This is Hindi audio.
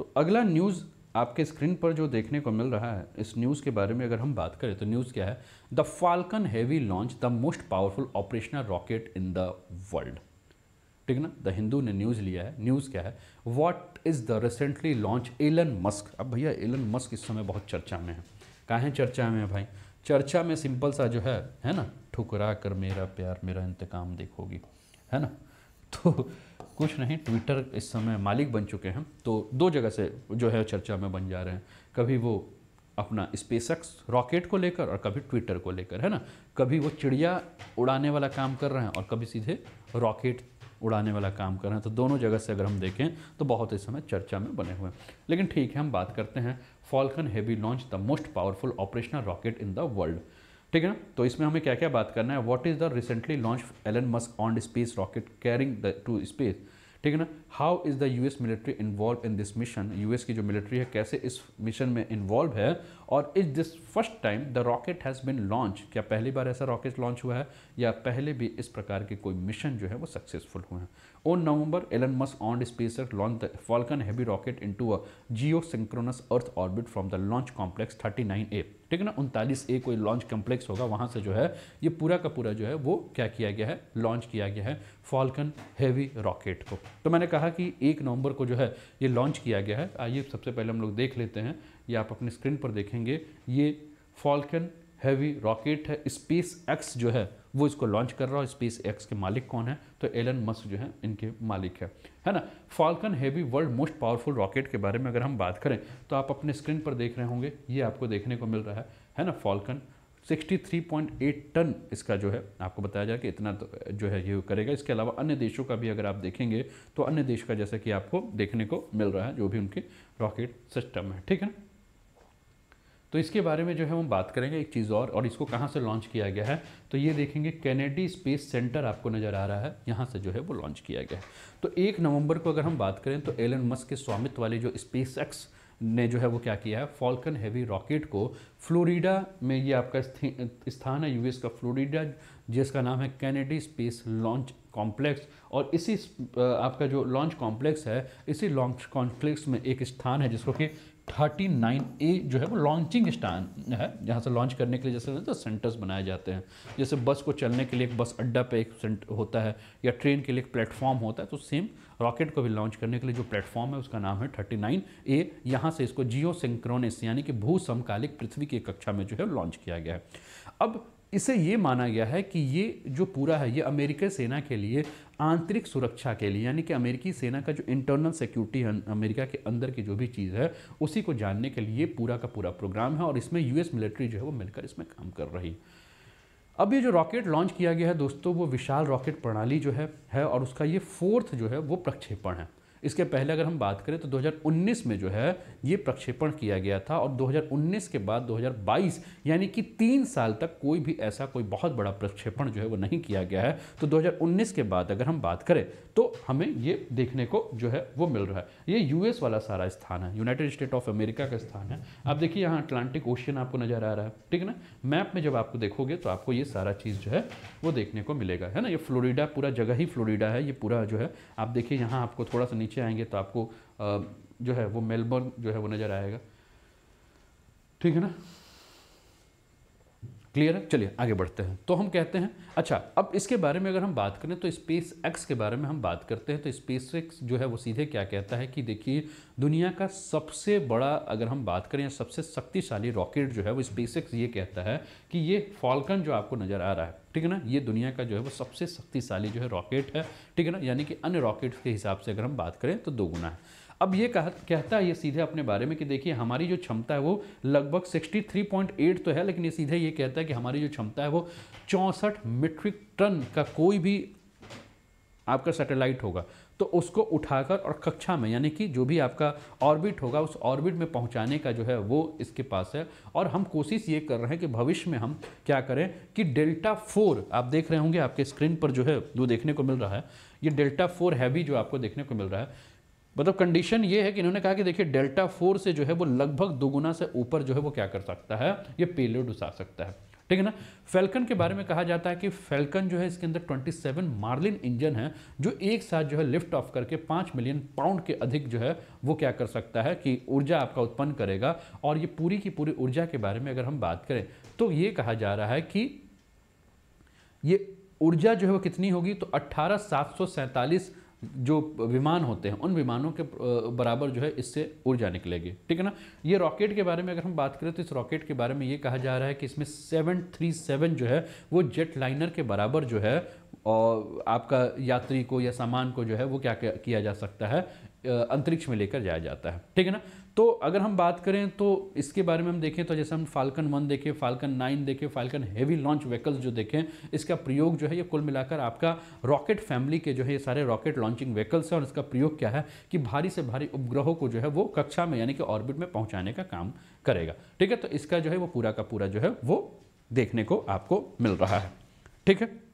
तो अगला न्यूज़ आपके स्क्रीन पर जो देखने को मिल रहा है इस न्यूज़ के बारे में अगर हम बात करें तो न्यूज़ क्या है the Falcon Heavy launch the most powerful operational rocket in the world ठीक ना द हिंदू ने न्यूज़ लिया है न्यूज़ क्या है what is the recently launch Elon Musk अब भैया एलन मस्क इस समय बहुत चर्चा में है कहाँ है चर्चा में है भाई चर्चा में सिंपल सा जो है है ना ठुकरा कर मेरा प्यार मेरा इंतकाम देखोगी है ना तो कुछ नहीं ट्विटर इस समय मालिक बन चुके हैं तो दो जगह से जो है चर्चा में बन जा रहे हैं कभी वो अपना स्पेसक्स रॉकेट को लेकर और कभी ट्विटर को लेकर है ना कभी वो चिड़िया उड़ाने वाला काम कर रहे हैं और कभी सीधे रॉकेट उड़ाने वाला काम कर रहे हैं तो दोनों जगह से अगर हम देखें तो बहुत इस समय चर्चा में बने हुए हैं लेकिन ठीक है हम बात करते हैं Falcon Heavy launch the most powerful operational rocket in the world ठीक है ना तो इसमें हमें क्या क्या बात करना है what is the recently launch Elon Musk on space rocket carrying the to space ठीक है ना how is the US military involve in this mission US की जो मिलिट्री है कैसे इस मिशन में इन्वॉल्व है और is this first time the rocket has been launch क्या पहली बार ऐसा रॉकेट लॉन्च हुआ है या पहले भी इस प्रकार के कोई मिशन जो है वो सक्सेसफुल हुए हैं on November Elon Musk on SpaceX launch the Falcon Heavy rocket into a geosynchronous Earth orbit from the launch complex thirty nine A ठीक है ना उनतालीस ए कोई लॉन्च कॉम्प्लेक्स होगा वहाँ से जो है ये पूरा का पूरा जो है वो क्या किया गया है लॉन्च किया गया है फॉल्कन हैवी रॉकेट को तो मैंने कहा कि एक नवंबर को जो है ये लॉन्च किया गया है आइए सबसे पहले हम लोग देख लेते हैं ये आप अपने स्क्रीन पर देखेंगे ये फॉल्कन हैवी रॉकेट है स्पेस एक्स जो है वो इसको लॉन्च कर रहा है स्पेस एक्स के मालिक कौन है तो एलन मस्क जो है इनके मालिक है है ना Falcon Heavy world most powerful rocket के बारे में अगर हम बात करें तो आप अपने स्क्रीन पर देख रहे होंगे ये आपको देखने को मिल रहा है है ना फॉल्कन 63.8 टन इसका जो है आपको बताया जाए कि इतना तो जो है ये करेगा इसके अलावा अन्य देशों का भी अगर आप देखेंगे तो अन्य देश का जैसा कि आपको देखने को मिल रहा है जो भी उनके रॉकेट सिस्टम है ठीक है तो इसके बारे में जो है हम बात करेंगे एक चीज़ और और इसको कहाँ से लॉन्च किया गया है तो ये देखेंगे कैनेडी स्पेस सेंटर आपको नज़र आ रहा है यहाँ से जो है वो लॉन्च किया गया है तो एक नवंबर को अगर हम बात करें तो एलन मस्क के स्वामित्व वाले जो स्पेस एक्स ने जो है वो क्या किया है फॉल्कन हैवी रॉकेट को फ्लोरिडा में ये आपका स्थान है यूएस का फ्लोरिडा जिसका नाम है कैनेडी स्पेस लॉन्च कॉम्प्लेक्स और इसी आपका जो लॉन्च कॉम्प्लेक्स है इसी लॉन्च कॉम्प्लेक्स में एक स्थान है जिसको कि थर्टी नाइन ए जो है वो लॉन्चिंग स्टैंड है जहाँ से लॉन्च करने के लिए जैसे तो सेंटर्स बनाए जाते हैं जैसे बस को चलने के लिए एक बस अड्डा पे एक सेंट होता है या ट्रेन के लिए एक प्लेटफॉर्म होता है तो सेम रॉकेट को भी लॉन्च करने के लिए जो प्लेटफॉर्म है उसका नाम है थर्टी नाइन ए यहाँ से इसको जियो सिंक्रोनिस यानी कि भू समकालिक पृथ्वी की कक्षा में जो है लॉन्च किया गया है अब इसे ये माना गया है कि ये जो पूरा है ये अमेरिकी सेना के लिए आंतरिक सुरक्षा के लिए यानी कि अमेरिकी सेना का जो इंटरनल सिक्योरिटी है अमेरिका के अंदर की जो भी चीज़ है उसी को जानने के लिए पूरा का पूरा प्रोग्राम है और इसमें यूएस मिलिट्री जो है वो मिलकर इसमें काम कर रही है अब ये जो रॉकेट लॉन्च किया गया है दोस्तों वो विशाल रॉकेट प्रणाली जो है है और उसका ये फोर्थ जो है वो प्रक्षेपण है इसके पहले अगर हम बात करें तो 2019 में जो है ये प्रक्षेपण किया गया था और 2019 के बाद 2022 यानी कि तीन साल तक कोई भी ऐसा कोई बहुत बड़ा प्रक्षेपण जो है वो नहीं किया गया है तो 2019 के बाद अगर हम बात करें तो हमें ये देखने को जो है वो मिल रहा है ये यूएस वाला सारा स्थान है यूनाइटेड स्टेट ऑफ अमेरिका का स्थान है आप देखिए यहाँ अटलांटिक ओशियन आपको नज़र आ रहा है ठीक है ना मैप में जब आपको देखोगे तो आपको ये सारा चीज़ जो है वो देखने को मिलेगा है ना ये फ्लोरिडा पूरा जगह ही फ्लोरिडा है ये पूरा जो है आप देखिए यहाँ आपको थोड़ा सा नीचे आएंगे तो आपको जो है वो मेलबर्न जो है वो नज़र आएगा ठीक है ना क्लियर है चलिए आगे बढ़ते हैं तो हम कहते हैं अच्छा अब इसके बारे में अगर हम बात करें तो स्पेस एक्स के बारे में हम बात करते हैं तो स्पेस एक्स जो है वो सीधे क्या कहता है कि देखिए दुनिया का सबसे बड़ा अगर हम बात करें या सबसे शक्तिशाली रॉकेट जो है वो स्पेस एक्स ये कहता है कि ये फॉल्कन जो आपको नज़र आ रहा है ठीक है ना ये दुनिया का जो है वो सबसे शक्तिशाली जो है रॉकेट है ठीक है ना यानी कि अन्य रॉकेट के हिसाब से अगर हम बात करें तो दो गुना है अब ये कह, कहता है ये सीधे अपने बारे में कि देखिए हमारी जो क्षमता है वो लगभग 63.8 तो है लेकिन ये सीधे ये कहता है कि हमारी जो क्षमता है वो चौंसठ मीट्रिक टन का कोई भी आपका सैटेलाइट होगा तो उसको उठाकर और कक्षा में यानी कि जो भी आपका ऑर्बिट होगा उस ऑर्बिट में पहुंचाने का जो है वो इसके पास है और हम कोशिश ये कर रहे हैं कि भविष्य में हम क्या करें कि डेल्टा फोर आप देख रहे होंगे आपके स्क्रीन पर जो है वो देखने को मिल रहा है ये डेल्टा फोर हैवी जो आपको देखने को मिल रहा है मतलब कंडीशन ये है कि इन्होंने कहा कि देखिए डेल्टा फोर से जो है वो लगभग दोगुना से ऊपर जो है वो क्या कर सकता है ये पेलोड उठा सकता है ठीक है ना फेल्कन के बारे में कहा जाता है कि फेल्कन जो है इसके अंदर 27 मार्लिन इंजन है जो एक साथ जो है लिफ्ट ऑफ करके 5 मिलियन पाउंड के अधिक जो है वो क्या कर सकता है कि ऊर्जा आपका उत्पन्न करेगा और ये पूरी की पूरी ऊर्जा के बारे में अगर हम बात करें तो ये कहा जा रहा है कि ये ऊर्जा जो है वो कितनी होगी तो अट्ठारह जो विमान होते हैं उन विमानों के बराबर जो है इससे ऊर्जा निकलेगी ठीक है ना ये रॉकेट के बारे में अगर हम बात करें तो इस रॉकेट के बारे में ये कहा जा रहा है कि इसमें 737 जो है वो जेट लाइनर के बराबर जो है और आपका यात्री को या सामान को जो है वो क्या किया जा सकता है अंतरिक्ष में लेकर जाया जाता है ठीक है ना तो अगर हम बात करें तो इसके बारे में हम देखें तो जैसे हम फाल्कन वन देखें फाल्कन नाइन देखें फाल्कन हेवी लॉन्च व्हीकल्स जो देखें इसका प्रयोग जो है ये कुल मिलाकर आपका रॉकेट फैमिली के जो है ये सारे रॉकेट लॉन्चिंग व्हीकल्स हैं और इसका प्रयोग क्या है कि भारी से भारी उपग्रहों को जो है वो कक्षा में यानी कि ऑर्बिट में पहुँचाने का काम करेगा ठीक है तो इसका जो है वो पूरा का पूरा जो है वो देखने को आपको मिल रहा है ठीक है